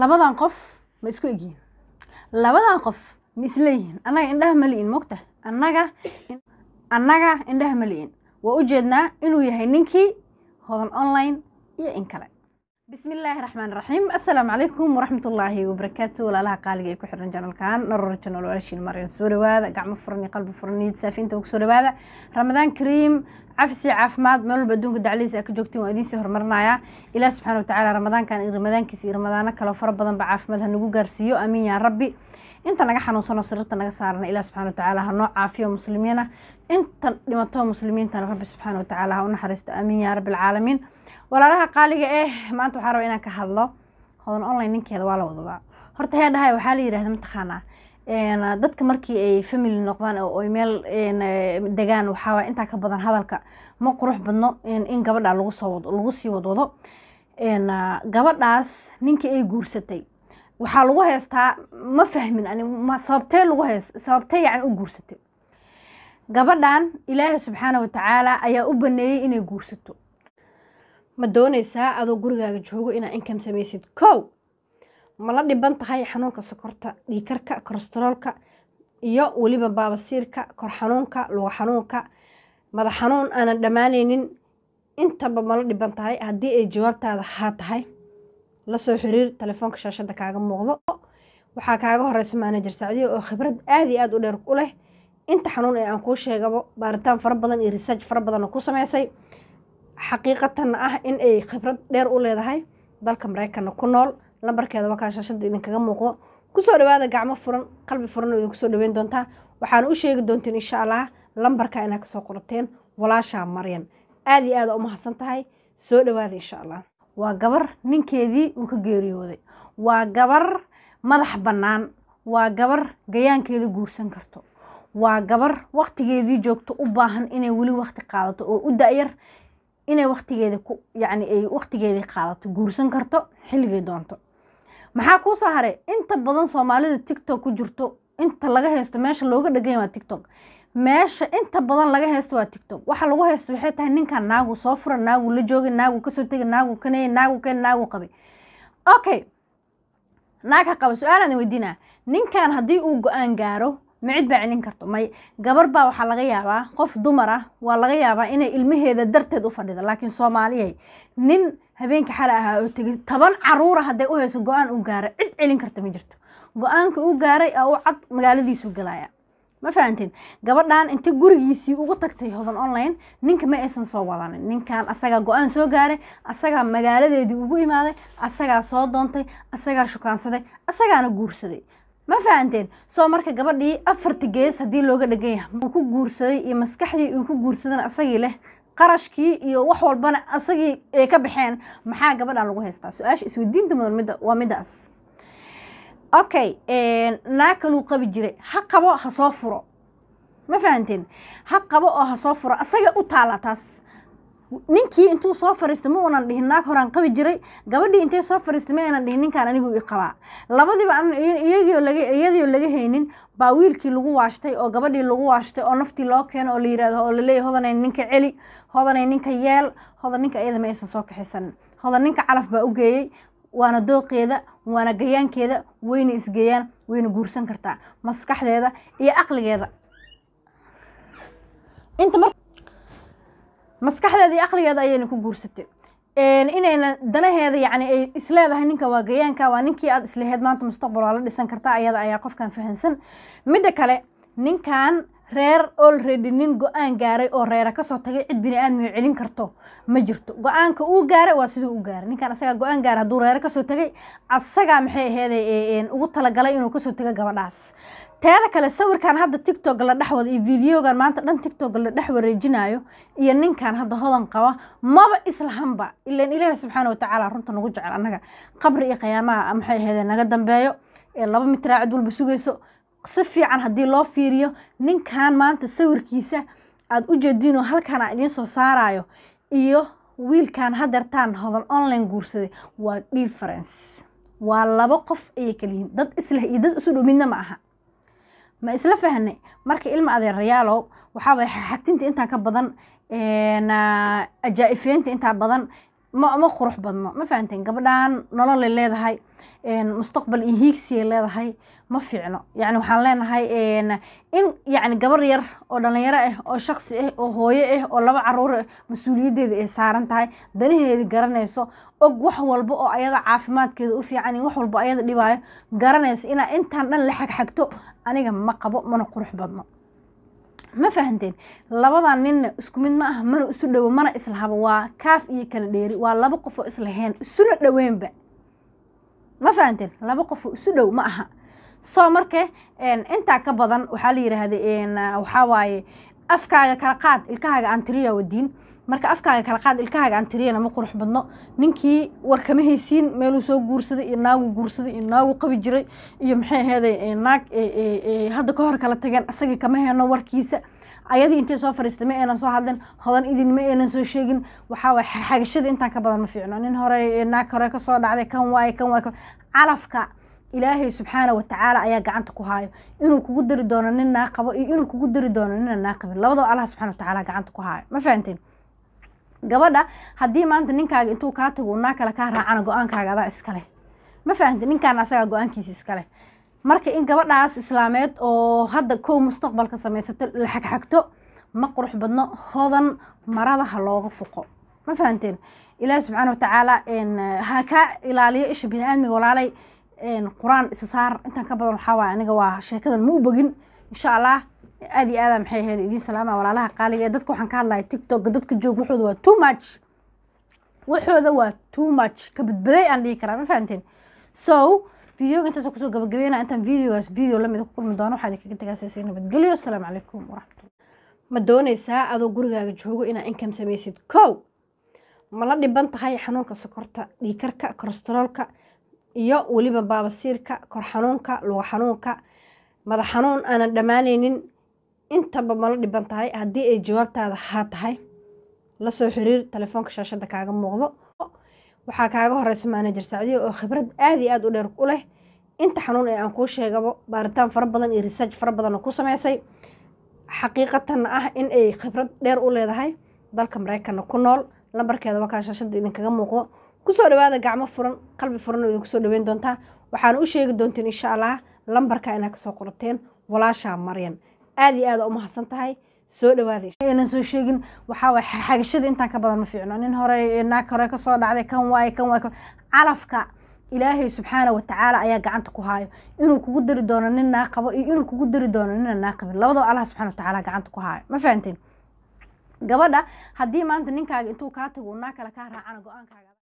labadan qof ma isku egyihiin labadan qof ma isleeyihiin annaga indhaha ma li'in mogta annaga annaga indhaha ma li'in waa u jeednaa inuu yahay ninkii hodan online iyo in kale bismillaahi raxmaan raxiim assalaamu calaykum waraxmatullaahi wabarakaatu walaalaha qaaliga ee ku xiran janalkan naror janal walaashiin maryan soo dhawaada gacmo furan iyo qalbi furan saafiinta ugu soo dhawaada ramadaan kariim cafsi caafimaad meel walba adduunka daclihiisa aa ka joogtiin waa idiin sii hormarinaya ilaah subxaana wa tacaala ramadaankan iyo ramadaankiisa iyo ramadaano kaloo fara badanba caafimaad ha nagu gaarsiiyo amiin yaa rabbi inta naga xanuunsano sirarta naga saarana ilaah subxana watacaala hanoo caafiyo muslimiina inta dhimatoo muslimiintana rabbi subxaana watacaala ha u naxariisto aamiin yaa rabbi alcaalamiin walaalaha qaaliga eh maanta waxaa raba inaan ka hadlo hodan online ninkeeda waa la wadabaa horta heedhahay waxaa la yidhahda mataqaanaa dadka markii ay family noqdaan oo meel degaan waxaawaa intaa ka badan hadalka ma qurux badno in gabadha lagu soo wad lagu sii wadwado gabadhaas ninkii ay guursatay waxaa lagu heystaa ma fahmin an sababtee lagu heys sababtee yacan u guursatay gabadhan ilaahi subxaana watacaala ayaa u baneeyey inay guursato ma doonaysaa adoo gurigaaga joogo inaa inkam samaysid kow mala dhiban tahay xanuunka sokorta dhiikarka kolestaroolka iyo weliba baabasiirka kor xanuunka luga xanuunka madax xanuun aanan dhammaanaynin intaba mala dhiban tahay haddii ay jawaabtaada haa tahay lasoo xiriir telefoonka shaashadda kaaga muuqdo waxaa kaaga horeysa maanajer sacdiyo oo khibrad aada iyo aada u dheer u inta xanuun ee aan kuu sheegaba baaritaan fara badan iyo research fara badanoo ku sameysay xaqiiqatanna ah in ay khibrad dheer u leedahay dalka mareykanna ku nool lambarkeeda wakaa shaashadda idinkaga muuqdo kusoo dhawaada gacmo furan qalbi furan oo idinku soo dhaweyn doontaa waxaana u sheegi doonteen insha allah lambarka inaad kasoo qorateen walaashaa maryan aada iyo aada umahadsan tahay soo dhawaada insha allah waa gabar ninkeedii uu ka geeriyooday waa gabar madax bannaan waa gabar gayaankeeda guursan karto waa gabar waktigeedii joogto u baahan inay weli wakti qaadato oo u da-yar inay waktigeeda ku yacni ay waktigeedii qaadato guursan karto xilligay doonto maxaa kuu soo haray inta badan soomaalida tictok ku jirto inta laga haysto meesha looga dhaganya waa tictok meesha inta badan laga heysto waa tictok waxa lagu heysto waxay tahay ninkan naagu soo fura naagu la jooga naagu kasoo tega naagu kanaya naagu kan naagu qabay okay naag ha qaba su-aalaan weydiinaa ninkan haddii uu go-aan gaaro ma cid baa celin karto may gabar baa waxaa laga yaabaa qof dumara ah waa laga yaabaa inay ilmaheeda darteed u fadhido laakiin soomaaliyay nin habeenka xala ahaa oo tegay toban caruura hadday u heyso go-aan uu gaaro cid celin karta ma jirto go-aanka uu gaaray aa u cad magaaladiisu galaya ma fahanteen gabadhan inta gurigiisii ugu tagtay hodan online ninka ma aysan soo wadanin ninkan asagaa go-aan soo gaaray asagaa magaaladeedii ugu imaaday asagaa soo doontay asagaa shukaansaday asagaana guursaday ma fahanteen soo marka gabadhii afarti gees haddii looga dhegan yahay uu ku guursaday iyo maskaxdii uu ku guursadana asagii leh qarashkii iyo wax walbana asagii ay ka baxeen maxaa gabadhaan lagu haystaa su-aasha isweydiinta mudan midda waa middaas okay eh, naa kaluu qabi jiray ha qabo ha soo furo ma fahanteen ha qabo oo ha soo furo asaga u taala taas ninkii intuu soo fariista ma unan dhihin naag horaan qabi jiray gabadhii intay soo fariista ma aynan dhihin ninkaan anigu i qabaa labadiiba iyadiioo laga haynin baa wiilkii lagu waashtay oo gabadhii lagu waashtay oo naftii loo keeno oo la yirahdo oo laleeyay hodanay ninka celi hodanay ninka yeel hodan ninka iyada ma aysan soo kaxisan hodan ninka calaf baa u geeyey waana dooqeeda waana gayaankeeda wayna isgeeyaan wayna guursan kartaa maskaxdeeda iyo aqligeeda caqligeeda maskaxdeeda iyo aqligeeda ayayna ku guursatay inayna danaheeda yacni ay isleedahay ninka waa gayaanka waa ninkii aad isleheed maanta mustaqbal waa la dhisan kartaa ayada ayaa qofkan fahansan midda kale ninkan reer olredi nin go-aan gaaray oo reera kasoo tagay cid biniaadamiga celin karto ma jirto go-aanka uu gaaray waa siduu u gaaray ninkan asagaa go-aan gaaray hadduu reere kasoo tagay asagaa maxay aheede ugu talagalay inuu kasoo tago gabadhaas teeda kale sawirkan hadda tictog la dhexwada iyo videogan maanta dhan tictog la dhex wareejinaayo iyo ninkan hadda hodan qaba maba islahanba ilan ilaahi subxaana watacaala runta nagu jecel annaga qabri iyo khiyaamaha maxay aheede naga dambeeyo ee laba mid walba sugayso si fiican haddii loo fiiriyo ninkan maanta sawirkiisa aad u jeediinoo halkan aa idiin soo saarayo iyo wiilkan hadeertaan hodan online guursaday waa difference waa labo qof ayay kala dad isleh iyo dad isu dhow midna ma aha ma isla fahnay marka ilma adeer rayaalow waaya xaxagtinta intaa ka badan ajaa'ifeynta intaa badan ma qurux badno ma fahanteen gabadhaan nololay leedahay mustaqbal iyo hiigsiyay leedahay ma fiicno yani waxaan leenahay in yani gabar yar oo dhallinyaro ah oo shaqsi ah eh, oo hooye ah oo laba caruur ah eh, mas uuliyadeeda ay saaran tahay danaheeda garanayso og wax walba oo ayada caafimaadkeeda u fiican wax walba ayada dhibaayo garanayso inaa intaan dhan la xagxagto aniga ma qabo mana qurux badno ma fahanteen labadan ninna isku mid ma aha mana isu dhowo mana islahaba waa kaaf iyo kala dheeri waa laba qofoo islaheen isuna dhoweenba ma fahanteen laba qofoo isu dhow ma aha soo marka intaa ka badan waxaa la yiraahda waxaa waaye afkaaga kala qaad ilkahaaga antriya wadiin marka afkaaga kala qaad ilkahaaga antriyana ma qurux badno ninkii haysiin meeluu soo guursaday iyo naagu guursaday iyo naagu qabi jiray iyo maxay aheeday naag hadda ka hor kala tageen asagii kama heeno warkiisa ayadii intay soo fariistay ma aynan soo hadlin hodan idin ma aynan soo sheegin waxaa xagashada intaan ka badan ma fiicno nin hore naag hore kasoo dhacday kan waay kan waaye calafka ilaahay subxaana watacaala ayaa gacanta ku haayo inuu kugu dari doono nin naa qabo iyo inuu kugu dari doono nina naa qabin labadaba allah subxana watacala gacanta ku haayo ma fahanteen gabadha haddii maanta ninkaaga intuu kaa tago naa kale kaa raacana go-aankaaga adaa iskaleh ma fahamte ninkaana asagaa go-aankiisa iskaleh marka in gabadhaas islaameed oo hadda kow mustaqbalka samaysato la xagxagto ma qurux badno hodan maradaha looga fuqo ma fahamteen ilaahi subxaana watacaala ha kaa ilaaliyo isha bini aadmiga walaalay qur-aan isasaar intaan ka badan waxaa waaya aniga waa sheekadan ma u bogin insha allah aad iyo aadaa maxay ahayd idiin salaama walaalaha qaaliga ee dadka waxaan ka hadlahay tictokga dadka joog waxooda waa too much waxooda waa too much ka badbaday aan dhihi karaa ma fahanteen so videoga intaasaan kusoo gabagabeynaa intaan videogaas video lamid ku kulmi doono waxaa idinkaga tagaasaysa nabadgelyo asalaamu calaykum waraxmatullah ma doonaysaa adoo gurigaaga joogo inaa income samaysid kow ma la dhiban tahay xanuunka sokorta dhiikarka kolesteroolka iyo weliba baabasiirka kor xanuunka luga xanuunka madax xanuun aanan dhammaanaynin intaba mala dhiban tahay haddii ay jawaabtaada haa tahay lasoo xiriir telefoonka shaashada kaaga muuqdo waxaa kaaga horeysa manajer sacdiya oo khibrad aad iyo aad u dheer u leh inta xanuun ee aan kuu sheegabo baaritaan fara badan iyo research fara badanna ku samaysay xaqiiqatanna ah in ay khibrad dheer u leedahay dalka mareykanna ku nool lambarkeeda wakaa shaashada idinkaga muuqdo kusoo dhawaada gacmo furan qalbi furan oo idinku soo dhaweyn doontaa waxaana u sheegi doonteen insha allah lambarka inaad kasoo qorateen walaashaa maryan aada iyo aada umahadsan tahay soo dhawaadaynan soo sheegin waxaa xagashada intaan ka badan ma fiicno nin hore naag hore kasoo dhacday kan waay kan waay calafka ilaahay subxaana watacaala ayaa gacanta ku haayo inuu kugu dari doono nin naa iyo inuu kugu dari doono nina naa labadaba allah subxana watacaala gacanta ku haayo ma fahanteen gabadha haddii maanta ninkaaga intuu kaa tago u naa kale kaa raacana go-aankaaga